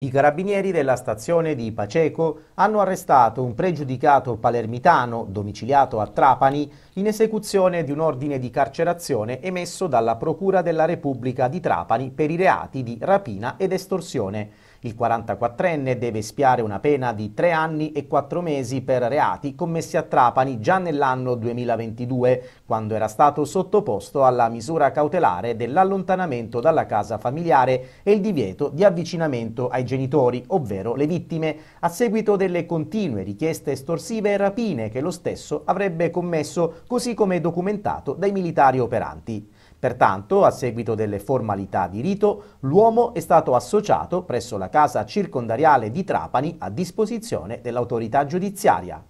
I carabinieri della stazione di Paceco hanno arrestato un pregiudicato palermitano domiciliato a Trapani in esecuzione di un ordine di carcerazione emesso dalla Procura della Repubblica di Trapani per i reati di rapina ed estorsione. Il 44enne deve spiare una pena di tre anni e quattro mesi per reati commessi a Trapani già nell'anno 2022, quando era stato sottoposto alla misura cautelare dell'allontanamento dalla casa familiare e il divieto di avvicinamento ai genitori, ovvero le vittime, a seguito delle continue richieste estorsive e rapine che lo stesso avrebbe commesso, così come documentato dai militari operanti. Pertanto, a seguito delle formalità di rito, l'uomo è stato associato presso la casa circondariale di Trapani a disposizione dell'autorità giudiziaria.